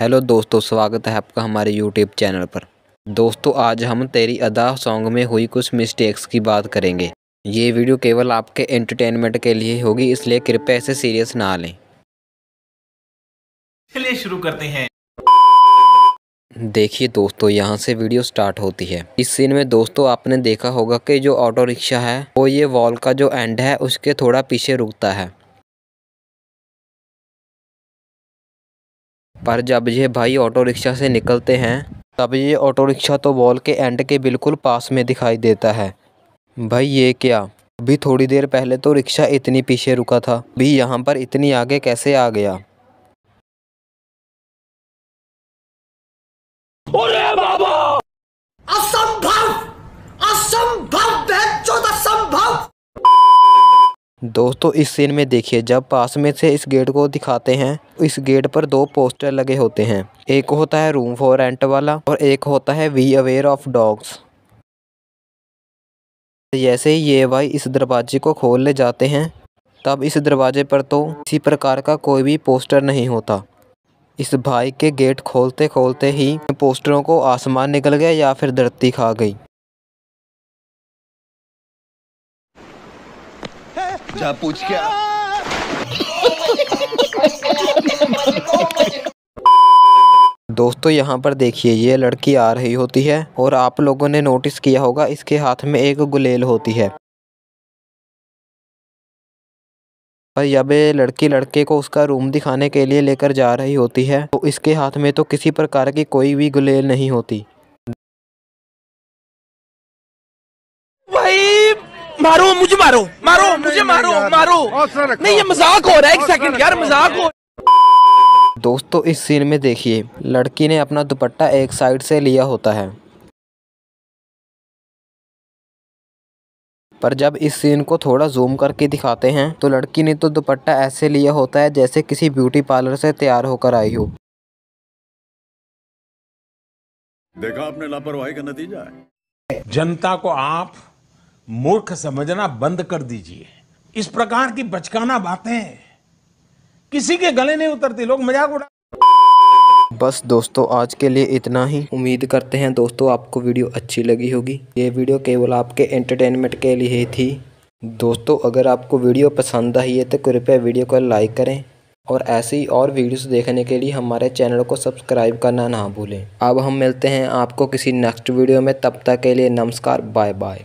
hello दोस्तों स्वागत है आपका हमारे यूट्यूब चैनल पर दोस्तों आज हम तेरी अदा सॉन्ग में हुई कुछ मिस्टेक्स की बात करेंगे ये वीडियो केवल आपके एंटरटेनमेंट के लिए होगी इसलिए कृपया इसे सीरियस ना लें चलिए शुरू करते हैं देखिए दोस्तों यहाँ से वीडियो स्टार्ट होती है इस सीन में दोस्तों आपने देखा होगा कि जो ऑटो रिक्शा है वो ये वॉल का जो एंड है उसके थोड़ा पीछे रुकता है पर जब ये भाई ऑटो रिक्शा से निकलते हैं तब ये ऑटो रिक्शा तो वॉल के एंड के बिल्कुल पास में दिखाई देता है भाई ये क्या अभी थोड़ी देर पहले तो रिक्शा इतनी पीछे रुका था भी यहाँ पर इतनी आगे कैसे आ गया बाबा असंभव असंभव दोस्तों इस सीन में देखिए जब पास में से इस गेट को दिखाते हैं इस गेट पर दो पोस्टर लगे होते हैं एक होता है रूम फॉर रेंट वाला और एक होता है वी अवेयर ऑफ डॉग्स जैसे ही ये भाई इस दरवाजे को खोल ले जाते हैं तब इस दरवाजे पर तो किसी प्रकार का कोई भी पोस्टर नहीं होता इस भाई के गेट खोलते खोलते ही पोस्टरों को आसमान निकल गया या फिर धरती खा गई जा पूछ क्या दोस्तों यहाँ पर देखिए ये लड़की आ रही होती है और आप लोगों ने नोटिस किया होगा इसके हाथ में एक गुलेल होती है पर जब ये लड़की लड़के को उसका रूम दिखाने के लिए लेकर जा रही होती है तो इसके हाथ में तो किसी प्रकार की कोई भी गुलेल नहीं होती मारो मुझे मारो मारो मुझे मारो मारो नहीं ये मजाक हो रहा है एक सेकंड यार मजाक हो दोस्तों इस सीन में देखिए लड़की ने अपना दुपट्टा एक साइड से लिया होता है पर जब इस सीन को थोड़ा जूम करके दिखाते हैं तो लड़की ने तो दुपट्टा ऐसे लिया होता है जैसे किसी ब्यूटी पार्लर से तैयार होकर आई हो देखा आपने लापरवाही का नतीजा है जनता को आप मूर्ख समझना बंद कर दीजिए इस प्रकार की बचकाना बातें किसी के गले नहीं उतरती लोग मजाक उड़ा बस दोस्तों आज के लिए इतना ही उम्मीद करते हैं दोस्तों आपको वीडियो अच्छी लगी होगी ये वीडियो केवल आपके एंटरटेनमेंट के लिए ही थी दोस्तों अगर आपको वीडियो पसंद आई है तो कृपया वीडियो को लाइक करें और ऐसी ही और वीडियोस देखने के लिए हमारे चैनल को सब्सक्राइब करना ना भूलें अब हम मिलते हैं आपको किसी नेक्स्ट वीडियो में तब तक के लिए नमस्कार बाय बाय